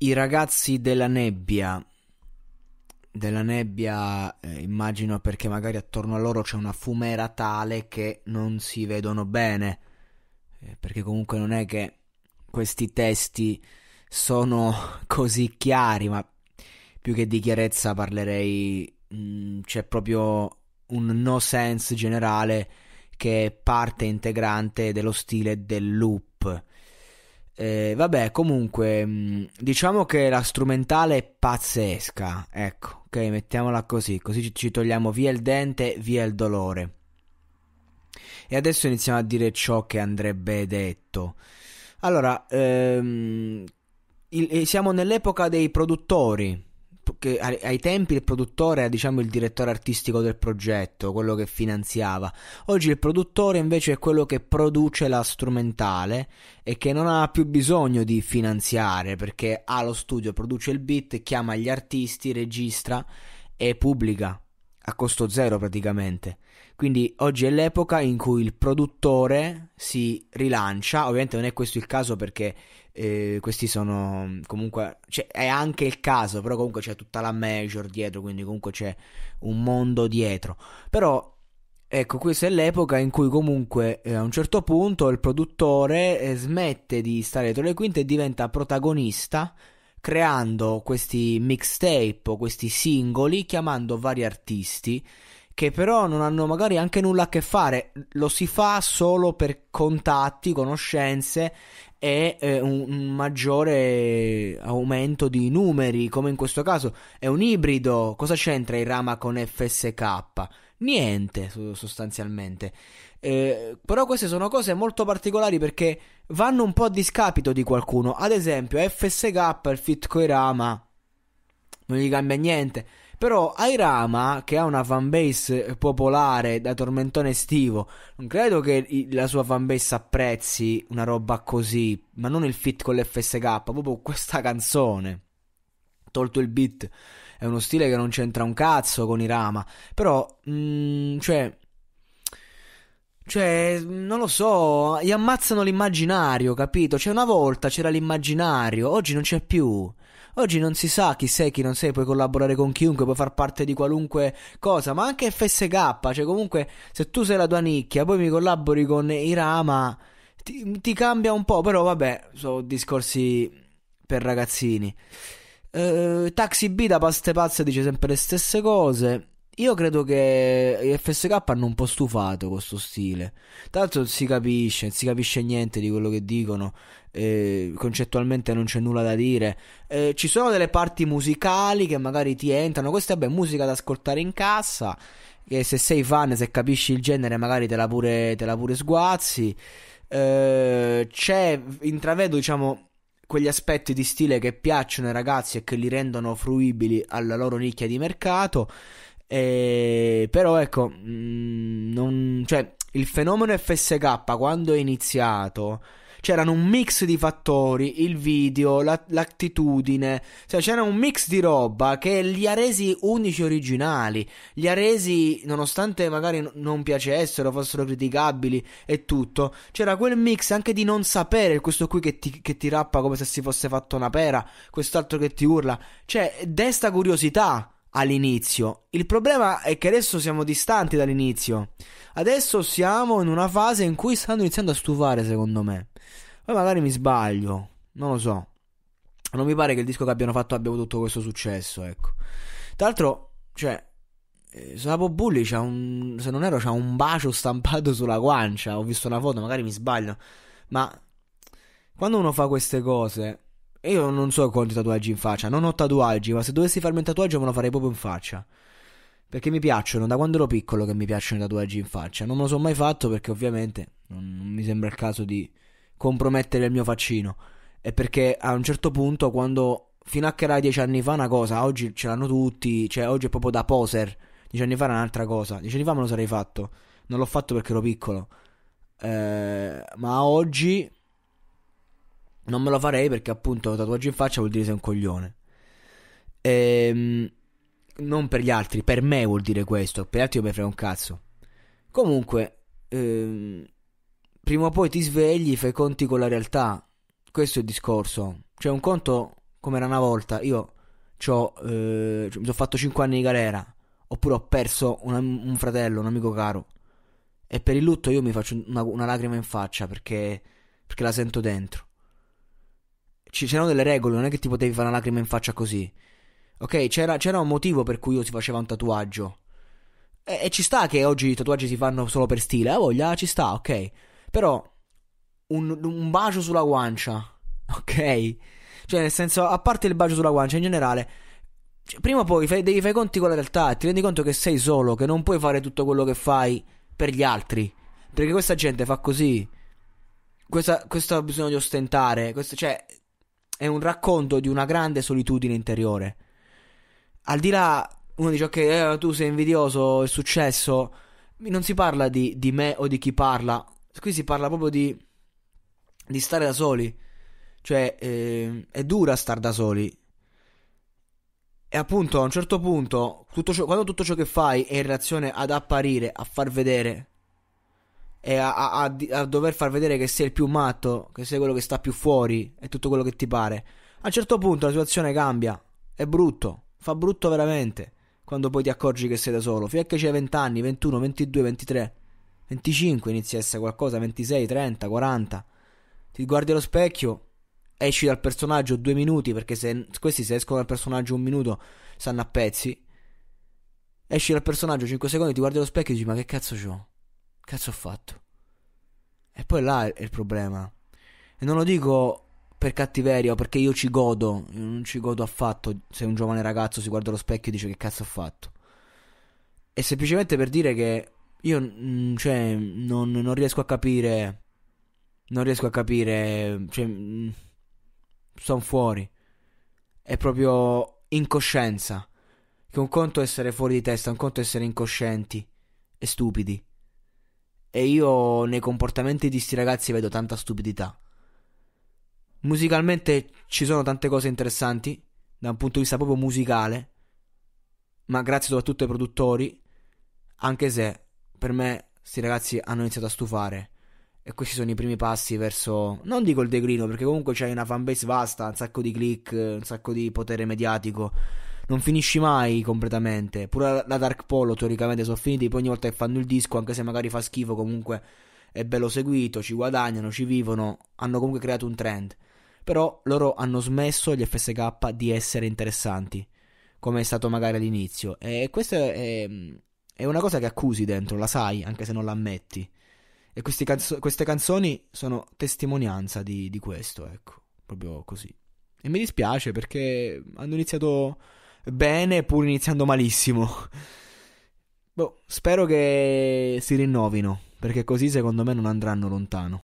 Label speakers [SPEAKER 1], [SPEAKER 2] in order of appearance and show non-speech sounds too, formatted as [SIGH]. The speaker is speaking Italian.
[SPEAKER 1] I ragazzi della nebbia. Della nebbia eh, immagino perché magari attorno a loro c'è una fumera tale che non si vedono bene. Eh, perché comunque non è che questi testi sono [LAUGHS] così chiari, ma più che di chiarezza parlerei. Mh, mm, c'è proprio un no sense generale che è parte integrante dello stile del loop eh, vabbè, comunque, mm, diciamo che la strumentale è pazzesca. Ecco, ok, mettiamola così, così ci togliamo via il dente, via il dolore. E adesso iniziamo a dire ciò che andrebbe detto. Allora, ehm, il, eh, siamo nell'epoca dei produttori che ai tempi il produttore era diciamo il direttore artistico del progetto, quello che finanziava. Oggi il produttore invece è quello che produce la strumentale e che non ha più bisogno di finanziare perché ha lo studio, produce il beat, chiama gli artisti, registra e pubblica a costo zero praticamente. Quindi oggi è l'epoca in cui il produttore si rilancia, ovviamente non è questo il caso perché eh, questi sono comunque, cioè, è anche il caso, però comunque c'è tutta la major dietro, quindi comunque c'è un mondo dietro. Però ecco, questa è l'epoca in cui comunque eh, a un certo punto il produttore eh, smette di stare dietro le quinte e diventa protagonista creando questi mixtape o questi singoli chiamando vari artisti che però non hanno magari anche nulla a che fare, lo si fa solo per contatti, conoscenze e eh, un, un, maggiore aumento di numeri, come in questo caso è un ibrido, cosa c'entra il Rama con FSK? Niente sostanzialmente. Eh, però queste sono cose molto particolari perché vanno un po' a discapito di qualcuno. Ad esempio, FSK, il Fitcoirama, non gli cambia niente però Airama, che ha una fanbase eh, popolare da tormentone estivo, non credo che la sua fanbase apprezzi una roba così, ma non il fit con l'FSK, proprio questa canzone. Tolto il beat, è uno stile che non c'entra un cazzo con Irama, però, mh, mm, cioè... Cioè, non lo so, gli ammazzano l'immaginario, capito? Cioè, una volta c'era l'immaginario, oggi non c'è più. Oggi non si sa chi sei, chi non sei, puoi collaborare con chiunque, puoi far parte di qualunque cosa, ma anche FSK, cioè comunque se tu sei la tua nicchia, poi mi collabori con Irama, ti, ti cambia un po', però vabbè, sono discorsi per ragazzini. Uh, Taxi B da paste pazze dice sempre le stesse cose. Io credo che gli FSK hanno un po' stufato questo stile. Tanto si capisce, non si capisce niente di quello che dicono. Eh, concettualmente non c'è nulla da dire. Eh, ci sono delle parti musicali che magari ti entrano. Questa è musica da ascoltare in cassa. Che se sei fan, se capisci il genere, magari te la pure, te la pure sguazzi. Eh, c'è, intravedo, diciamo quegli aspetti di stile che piacciono ai ragazzi e che li rendono fruibili alla loro nicchia di mercato. E, però ecco, mh, mm, non, cioè, il fenomeno FSK quando è iniziato c'erano un mix di fattori, il video, la, l'attitudine, cioè c'era un mix di roba che li ha resi unici originali, li ha resi, nonostante magari non piacessero, fossero criticabili e tutto, c'era quel mix anche di non sapere, questo qui che ti, che ti rappa come se si fosse fatto una pera, quest'altro che ti urla, cioè desta curiosità all'inizio. Il problema è che adesso siamo distanti dall'inizio. Adesso siamo in una fase in cui stanno iniziando a stufare, secondo me. Poi magari mi sbaglio, non lo so. Non mi pare che il disco che abbiano fatto abbia avuto tutto questo successo, ecco. Tra l'altro, cioè, eh, Sapo Bulli c'ha un, se non ero, c'ha un bacio stampato sulla guancia. Ho visto una foto, magari mi sbaglio. Ma quando uno fa queste cose, io non so quanti tatuaggi in faccia, non ho tatuaggi, ma se dovessi farmi un tatuaggio me lo farei proprio in faccia. Perché mi piacciono, da quando ero piccolo che mi piacciono i tatuaggi in faccia. Non me lo sono mai fatto perché ovviamente non, non mi sembra il caso di compromettere il mio faccino. E perché a un certo punto, quando fino a che era dieci anni fa una cosa, oggi ce l'hanno tutti, cioè oggi è proprio da poser. Dieci anni fa era un'altra cosa. Dieci anni fa me lo sarei fatto. Non l'ho fatto perché ero piccolo. Eh, ma oggi non me lo farei perché appunto tatuaggio in faccia vuol dire sei un coglione. Ehm, non per gli altri, per me vuol dire questo, per gli altri io mi frega un cazzo. Comunque, ehm, prima o poi ti svegli, fai conti con la realtà. Questo è il discorso. Cioè un conto come era una volta, io eh, mi sono fatto 5 anni di galera, oppure ho perso una, un fratello, un amico caro. E per il lutto io mi faccio una, una lacrima in faccia perché, perché la sento dentro c'erano delle regole, non è che ti potevi fare una lacrima in faccia così. Ok, c'era, c'era un motivo per cui io si faceva un tatuaggio. E, e, ci sta che oggi i tatuaggi si fanno solo per stile, ha voglia, ci sta, ok. Però un, un bacio sulla guancia, [LAUGHS] ok? Cioè, nel senso, a parte il bacio sulla guancia in generale, cioè, prima o poi fai, devi fare conti con la realtà, ti rendi conto che sei solo, che non puoi fare tutto quello che fai per gli altri. Perché questa gente fa così. Questo ha bisogno di ostentare. Questo, cioè, è un racconto di una grande solitudine interiore. Al di là, uno dice, ok, eh, tu sei invidioso, è successo. Non si parla di, di, me o di chi parla. Qui si parla proprio di, di stare da soli. Cioè, eh, è dura stare da soli. E appunto, a un certo punto, tutto ciò, quando tutto ciò che fai è in relazione ad apparire, a far vedere, e a, a, a, dover far vedere che sei il più matto, che sei quello che sta più fuori e tutto quello che ti pare. A un certo punto la situazione cambia, è brutto, fa brutto veramente quando poi ti accorgi che sei da solo. Fino a che c'hai 20 anni, 21, 22, 23, 25 inizia a essere qualcosa, 26, 30, 40. Ti guardi allo specchio, esci dal personaggio due minuti, perché se, questi se escono dal personaggio un minuto stanno a pezzi. Esci dal personaggio 5 secondi, ti guardi allo specchio e dici ma che cazzo c'ho? cazzo ho fatto? E poi là è il problema. E non lo dico per cattiveria o perché io ci godo, non ci godo affatto se un giovane ragazzo si guarda allo specchio e dice che cazzo ho fatto. È semplicemente per dire che io mm, cioè, non, non riesco a capire non riesco a capire, cioè, mm, sono fuori. È proprio incoscienza. Che un conto è essere fuori di testa, un conto è essere incoscienti e stupidi. E io nei comportamenti di sti ragazzi vedo tanta stupidità. Musicalmente ci sono tante cose interessanti, da un punto di vista proprio musicale, ma grazie soprattutto ai produttori, anche se per me sti ragazzi hanno iniziato a stufare. E questi sono i primi passi verso. Non dico il declino, perché comunque c'hai una fanbase vasta, un sacco di click, un sacco di potere mediatico non finisci mai completamente. Pure la Dark Polo teoricamente sono finiti poi ogni volta che fanno il disco, anche se magari fa schifo, comunque è bello seguito, ci guadagnano, ci vivono, hanno comunque creato un trend. Però loro hanno smesso gli FSK di essere interessanti, come è stato magari all'inizio. E questa è, è una cosa che accusi dentro, la sai, anche se non l'ammetti. E canzo- queste canzoni sono testimonianza di, di questo, ecco, proprio così. E mi dispiace perché hanno iniziato bene pur iniziando malissimo. Boh, spero che si rinnovino, perché così secondo me non andranno lontano.